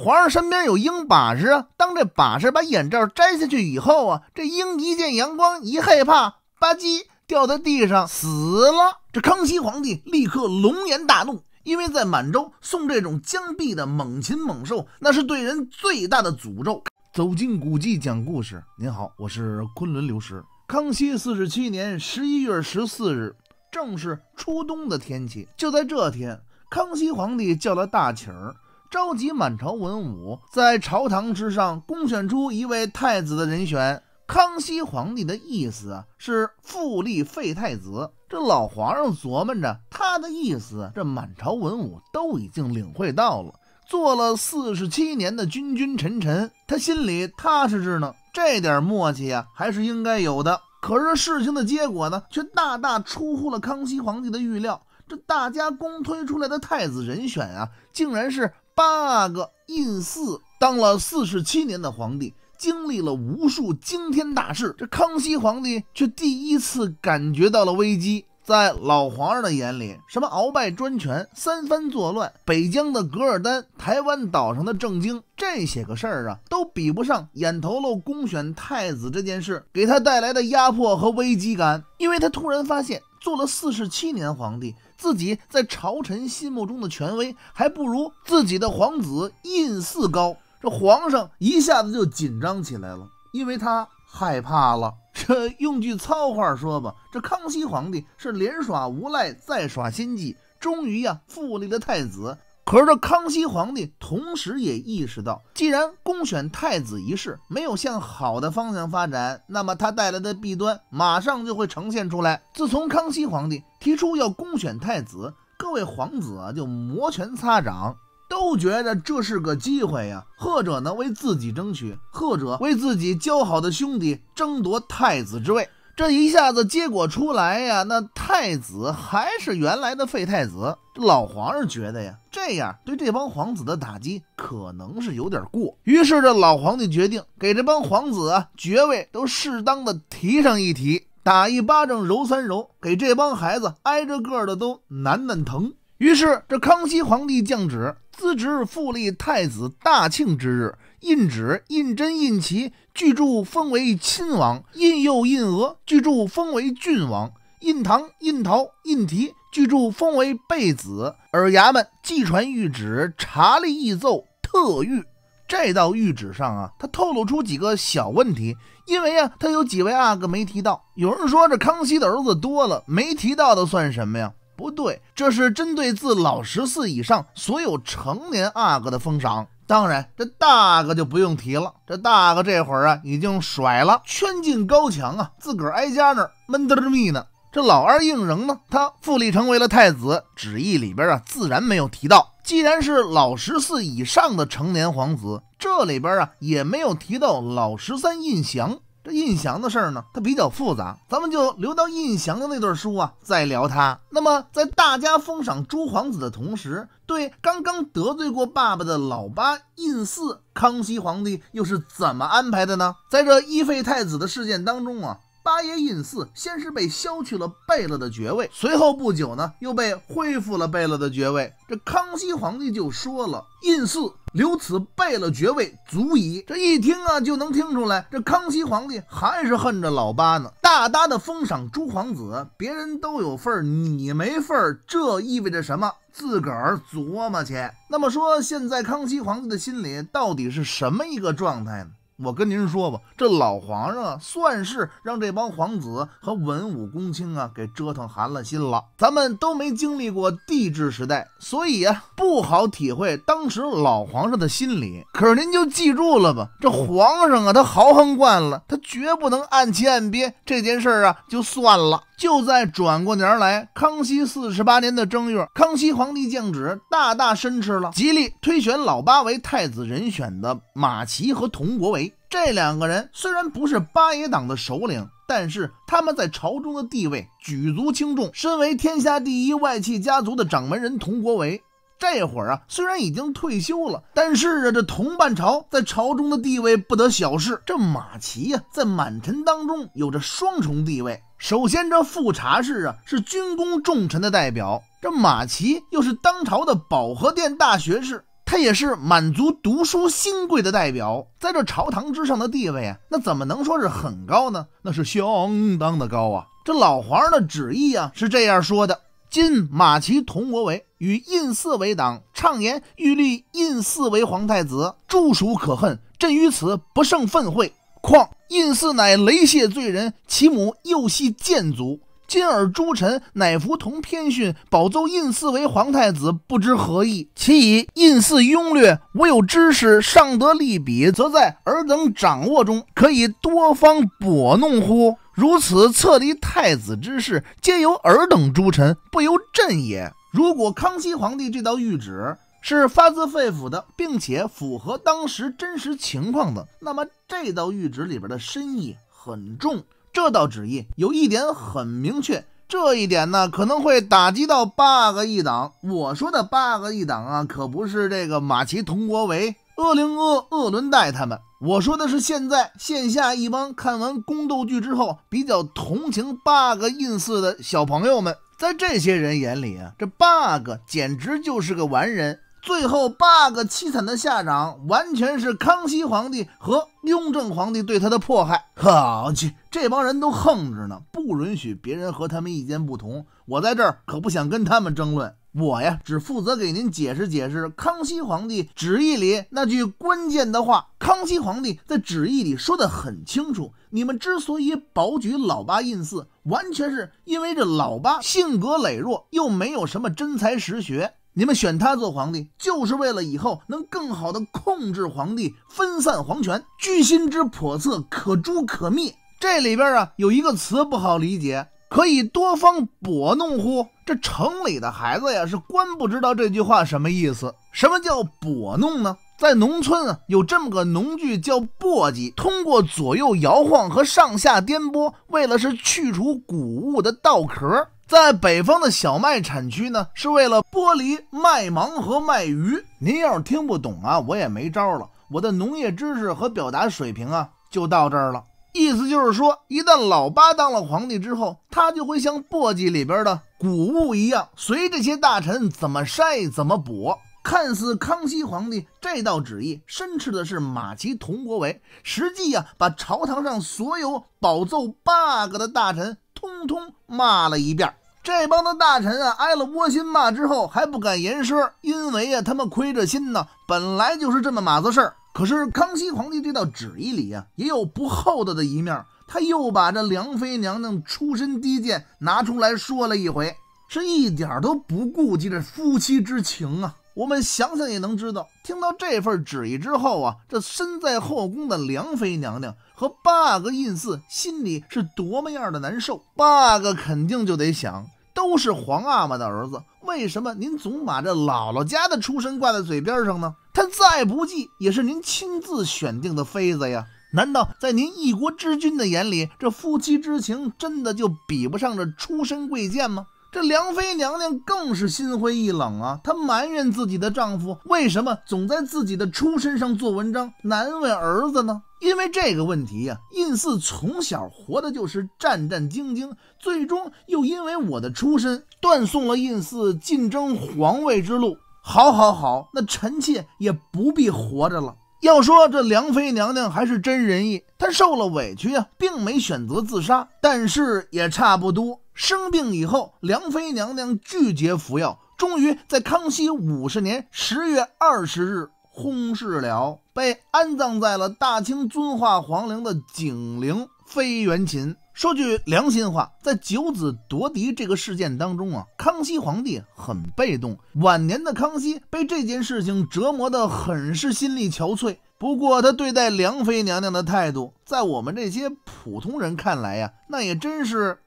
皇上身边有鹰把式啊，当这把式把眼罩摘下去以后啊，这鹰一见阳光一害怕，吧唧掉在地上死了。这康熙皇帝立刻龙颜大怒，因为在满洲送这种疆毙的猛禽猛兽，那是对人最大的诅咒。走进古迹讲故事，您好，我是昆仑刘石。康熙四十七年十一月十四日，正是初冬的天气。就在这天，康熙皇帝叫了大晴儿。召集满朝文武，在朝堂之上公选出一位太子的人选。康熙皇帝的意思是复立废太子。这老皇上琢磨着他的意思，这满朝文武都已经领会到了。做了四十七年的君君臣臣，他心里踏实着呢。这点默契啊，还是应该有的。可是事情的结果呢，却大大出乎了康熙皇帝的预料。这大家公推出来的太子人选啊，竟然是。八阿哥胤嗣当了四十七年的皇帝，经历了无数惊天大事，这康熙皇帝却第一次感觉到了危机。在老皇上的眼里，什么鳌拜专权、三藩作乱、北疆的噶尔丹、台湾岛上的郑经，这些个事儿啊，都比不上眼头漏公选太子这件事给他带来的压迫和危机感，因为他突然发现。做了四十七年皇帝，自己在朝臣心目中的权威还不如自己的皇子胤祀高。这皇上一下子就紧张起来了，因为他害怕了。这用句糙话说吧，这康熙皇帝是连耍无赖，再耍心计，终于呀复立了太子。可是，这康熙皇帝同时也意识到，既然公选太子一事没有向好的方向发展，那么它带来的弊端马上就会呈现出来。自从康熙皇帝提出要公选太子，各位皇子啊就摩拳擦掌，都觉得这是个机会呀，或者呢为自己争取，或者为自己交好的兄弟争夺太子之位。这一下子结果出来呀，那太子还是原来的废太子。老皇上觉得呀，这样对这帮皇子的打击可能是有点过。于是这老皇帝决定给这帮皇子啊爵位都适当的提上一提，打一巴掌揉三揉，给这帮孩子挨着个的都难难疼。于是这康熙皇帝降旨，资直复立太子大庆之日。印纸、印针、印旗，巨著封为亲王；印佑、印额巨著封为郡王；印堂、印陶、印譞巨著封为贝子。尔衙门即传谕旨，查例议奏。特谕：这道谕旨上啊，他透露出几个小问题。因为啊，他有几位阿哥没提到。有人说这康熙的儿子多了，没提到的算什么呀？不对，这是针对自老十四以上所有成年阿哥的封赏。当然，这大哥就不用提了。这大哥这会儿啊，已经甩了圈进高墙啊，自个儿挨家那儿闷得儿密呢。这老二胤仍呢，他复立成为了太子，旨意里边啊，自然没有提到。既然是老十四以上的成年皇子，这里边啊，也没有提到老十三胤祥。胤祥的事儿呢，他比较复杂，咱们就留到胤祥的那段书啊，再聊他。那么，在大家封赏诸皇子的同时，对刚刚得罪过爸爸的老八胤祀，康熙皇帝又是怎么安排的呢？在这一废太子的事件当中啊。八爷胤祀先是被削去了贝勒的爵位，随后不久呢，又被恢复了贝勒的爵位。这康熙皇帝就说了：“胤祀留此贝勒爵位，足矣。这一听啊，就能听出来，这康熙皇帝还是恨着老八呢。大大的封赏诸皇子，别人都有份儿，你没份儿，这意味着什么？自个儿琢磨去。那么说，现在康熙皇帝的心里到底是什么一个状态呢？我跟您说吧，这老皇上算是让这帮皇子和文武公卿啊给折腾寒了心了。咱们都没经历过帝制时代，所以呀，不好体会当时老皇上的心理。可是您就记住了吧，这皇上啊，他豪横惯了，他绝不能按期按边这件事儿啊，就算了。就在转过年来，康熙四十八年的正月，康熙皇帝降旨，大大申斥了极力推选老八为太子人选的马齐和佟国维这两个人。虽然不是八爷党的首领，但是他们在朝中的地位举足轻重。身为天下第一外戚家族的掌门人佟国维，这会儿啊，虽然已经退休了，但是啊，这佟半朝在朝中的地位不得小视。这马齐呀，在满臣当中有着双重地位。首先，这富察氏啊是军功重臣的代表；这马齐又是当朝的保和殿大学士，他也是满族读书新贵的代表。在这朝堂之上的地位啊，那怎么能说是很高呢？那是相当的高啊！这老皇的旨意啊是这样说的：今马齐同国为与胤祀为党，畅言欲立胤祀为皇太子，著属可恨，朕于此不胜愤悔。况胤祀乃雷谢罪人，其母又系贱族。今尔诸臣乃服同偏训，保奏胤祀为皇太子，不知何意？其以胤祀拥略，我有知识，尚得利比，则在尔等掌握中，可以多方拨弄乎？如此册立太子之事，皆由尔等诸臣，不由朕也。如果康熙皇帝这道谕旨。是发自肺腑的，并且符合当时真实情况的。那么这道谕旨里边的深意很重，这道旨意有一点很明确，这一点呢可能会打击到八阿哥一党。我说的八阿哥一党啊，可不是这个马其佟国维、鄂灵阿、鄂伦戴他们，我说的是现在线下一帮看完宫斗剧之后比较同情八阿哥胤祀的小朋友们，在这些人眼里啊，这八阿哥简直就是个完人。最后八个凄惨的下场，完全是康熙皇帝和雍正皇帝对他的迫害。好去，这帮人都横着呢，不允许别人和他们意见不同。我在这儿可不想跟他们争论，我呀只负责给您解释解释康熙皇帝旨意里那句关键的话。康熙皇帝在旨意里说得很清楚，你们之所以保举老八胤嗣，完全是因为这老八性格羸弱，又没有什么真才实学。你们选他做皇帝，就是为了以后能更好的控制皇帝，分散皇权，居心之叵测，可诛可灭。这里边啊，有一个词不好理解，可以多方簸弄乎？这城里的孩子呀，是官不知道这句话什么意思？什么叫簸弄呢？在农村啊，有这么个农具叫簸箕，通过左右摇晃和上下颠簸，为了是去除谷物的稻壳。在北方的小麦产区呢，是为了剥离麦芒和麦鱼。您要是听不懂啊，我也没招了。我的农业知识和表达水平啊，就到这儿了。意思就是说，一旦老八当了皇帝之后，他就会像簸箕里边的谷物一样，随这些大臣怎么筛怎么补。看似康熙皇帝这道旨意深斥的是马齐、同国维，实际啊，把朝堂上所有饱奏八阿哥的大臣通通骂了一遍。这帮的大臣啊，挨了窝心骂之后还不敢言声，因为啊，他们亏着心呢，本来就是这么码子事儿。可是康熙皇帝这道旨意里啊，也有不厚道的一面，他又把这梁妃娘娘出身低贱拿出来说了一回，是一点儿都不顾及这夫妻之情啊。我们想想也能知道，听到这份旨意之后啊，这身在后宫的梁妃娘娘和八阿哥胤祀心里是多么样的难受。八阿哥肯定就得想。都是皇阿玛的儿子，为什么您总把这姥姥家的出身挂在嘴边上呢？他再不济也是您亲自选定的妃子呀。难道在您一国之君的眼里，这夫妻之情真的就比不上这出身贵贱吗？这梁妃娘娘更是心灰意冷啊！她埋怨自己的丈夫，为什么总在自己的出身上做文章，难为儿子呢？因为这个问题呀，胤祀从小活的就是战战兢兢，最终又因为我的出身断送了胤祀竞争皇位之路。好，好，好，那臣妾也不必活着了。要说这梁妃娘娘还是真仁义，她受了委屈啊，并没选择自杀，但是也差不多。生病以后，梁妃娘娘拒绝服药，终于在康熙五十年十月二十日薨逝了，被安葬在了大清遵化皇陵的景陵妃园寝。说句良心话，在九子夺嫡这个事件当中啊，康熙皇帝很被动，晚年的康熙被这件事情折磨得很是心力憔悴。不过他对待梁妃娘娘的态度，在我们这些普通人看来呀，那也真是。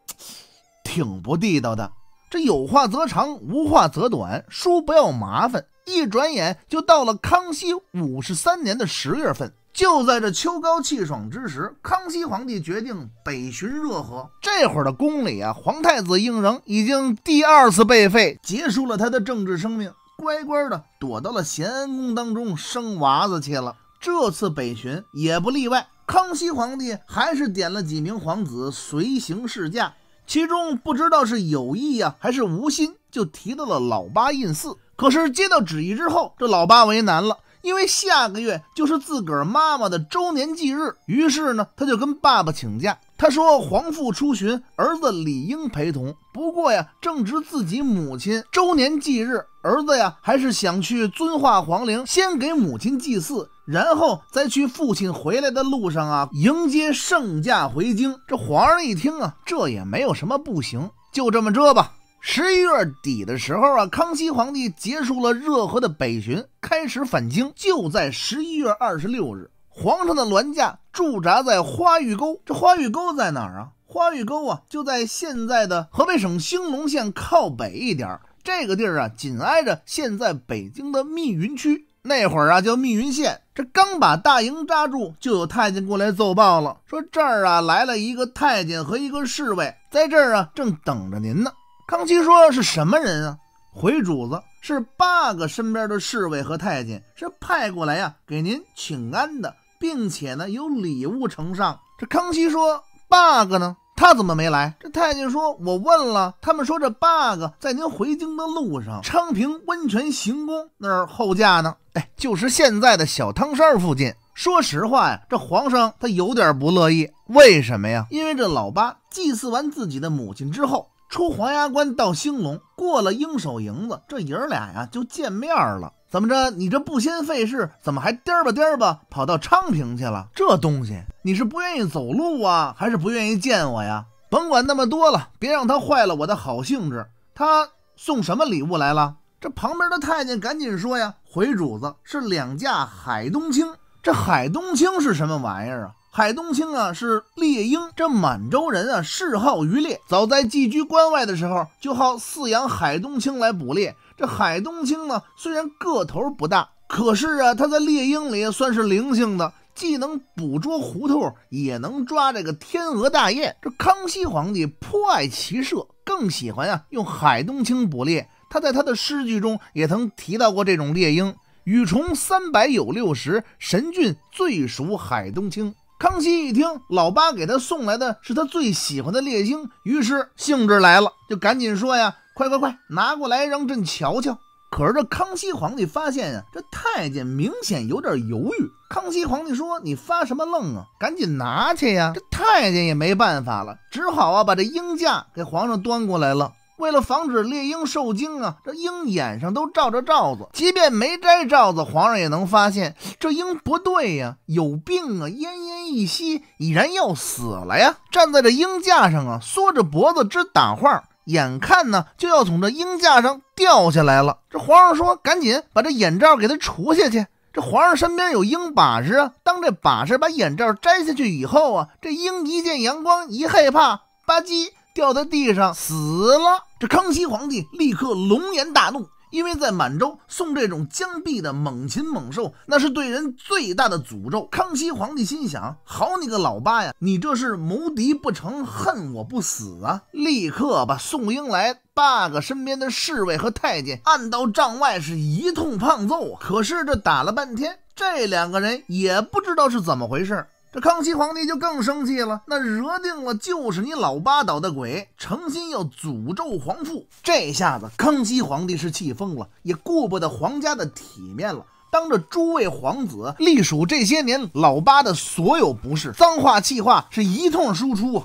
挺不地道的。这有话则长，无话则短，输不要麻烦。一转眼就到了康熙五十三年的十月份，就在这秋高气爽之时，康熙皇帝决定北巡热河。这会儿的宫里啊，皇太子胤禛已经第二次被废，结束了他的政治生命，乖乖的躲到了咸安宫当中生娃子去了。这次北巡也不例外，康熙皇帝还是点了几名皇子随行侍驾。其中不知道是有意呀，还是无心，就提到了老八印四。可是接到旨意之后，这老八为难了，因为下个月就是自个儿妈妈的周年忌日。于是呢，他就跟爸爸请假。他说：“皇父出巡，儿子理应陪同。不过呀，正值自己母亲周年忌日，儿子呀还是想去遵化皇陵，先给母亲祭祀，然后再去父亲回来的路上啊迎接圣驾回京。”这皇上一听啊，这也没有什么不行，就这么着吧。十一月底的时候啊，康熙皇帝结束了热河的北巡，开始返京。就在十一月二十六日。皇上的銮驾驻扎在花峪沟，这花峪沟在哪儿啊？花峪沟啊，就在现在的河北省兴隆县靠北一点儿，这个地儿啊，紧挨着现在北京的密云区。那会儿啊，叫密云县。这刚把大营扎住，就有太监过来奏报了，说这儿啊来了一个太监和一个侍卫，在这儿啊正等着您呢。康熙说是什么人啊？回主子，是八阿哥身边的侍卫和太监，是派过来呀给您请安的。并且呢，有礼物呈上。这康熙说：“八哥呢？他怎么没来？”这太监说：“我问了，他们说这八哥在您回京的路上，昌平温泉行宫那儿候驾呢。哎，就是现在的小汤山附近。”说实话呀，这皇上他有点不乐意。为什么呀？因为这老八祭祀完自己的母亲之后，出黄崖关到兴隆，过了鹰首营子，这爷儿俩呀就见面了。怎么着？你这不嫌费事，怎么还颠儿吧颠儿吧跑到昌平去了？这东西你是不愿意走路啊，还是不愿意见我呀？甭管那么多了，别让他坏了我的好兴致。他送什么礼物来了？这旁边的太监赶紧说呀：“回主子，是两架海东青。这海东青是什么玩意儿啊？”海东青啊，是猎鹰。这满洲人啊，嗜好渔猎。早在寄居关外的时候，就好饲养海东青来捕猎。这海东青呢，虽然个头不大，可是啊，它在猎鹰里算是灵性的，既能捕捉糊涂，也能抓这个天鹅大雁。这康熙皇帝颇爱骑射，更喜欢呀用海东青捕猎。他在他的诗句中也曾提到过这种猎鹰：羽虫三百有六十，神骏最属海东青。康熙一听老八给他送来的是他最喜欢的猎鹰，于是兴致来了，就赶紧说呀：“快快快，拿过来让朕瞧瞧！”可是这康熙皇帝发现呀，这太监明显有点犹豫。康熙皇帝说：“你发什么愣啊？赶紧拿去呀！”这太监也没办法了，只好啊把这鹰架给皇上端过来了。为了防止猎鹰受惊啊，这鹰眼上都罩着罩子。即便没摘罩子，皇上也能发现这鹰不对呀，有病啊，奄奄一息，已然要死了呀。站在这鹰架上啊，缩着脖子直打晃。眼看呢就要从这鹰架上掉下来了。这皇上说：“赶紧把这眼罩给他除下去。”这皇上身边有鹰把式啊，当这把式把眼罩摘下去以后啊，这鹰一见阳光一害怕，吧唧掉在地上死了。这康熙皇帝立刻龙颜大怒，因为在满洲送这种疆毙的猛禽猛兽，那是对人最大的诅咒。康熙皇帝心想：好你个老八呀，你这是谋敌不成，恨我不死啊！立刻把宋英来八哥身边的侍卫和太监按到帐外，是一通胖揍啊！可是这打了半天，这两个人也不知道是怎么回事。这康熙皇帝就更生气了，那惹定了就是你老八捣的鬼，成心要诅咒皇父。这下子康熙皇帝是气疯了，也顾不得皇家的体面了，当着诸位皇子，隶属这些年老八的所有不是脏话气话是一通输出。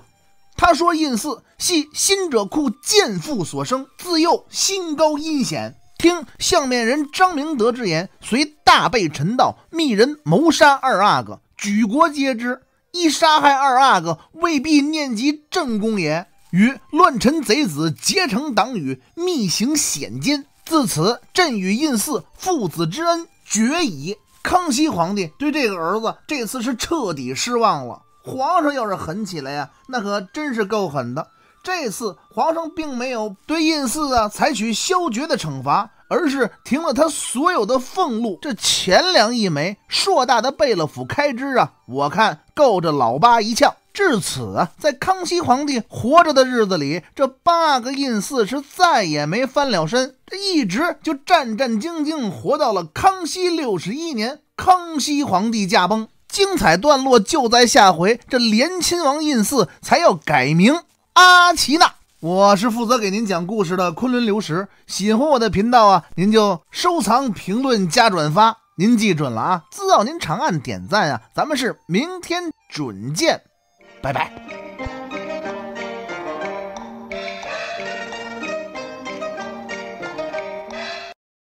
他说：“胤四系新者库贱妇所生，自幼心高阴险。听相面人张明德之言，随大被陈道密人谋杀二阿哥。”举国皆知，一杀害二阿哥，未必念及正公也；与乱臣贼子结成党羽，密行险奸。自此，朕与胤祀父子之恩绝矣。康熙皇帝对这个儿子这次是彻底失望了。皇上要是狠起来呀，那可真是够狠的。这次皇上并没有对胤祀啊采取削爵的惩罚。而是停了他所有的俸禄，这钱粮一枚，硕大的贝勒府开支啊，我看够着老八一呛。至此啊，在康熙皇帝活着的日子里，这八个胤祀是再也没翻了身，这一直就战战兢兢，活到了康熙六十一年。康熙皇帝驾崩，精彩段落就在下回。这连亲王胤祀才要改名阿奇娜。我是负责给您讲故事的昆仑流石，喜欢我的频道啊，您就收藏、评论、加转发，您记准了啊！只要您长按点赞啊，咱们是明天准见，拜拜。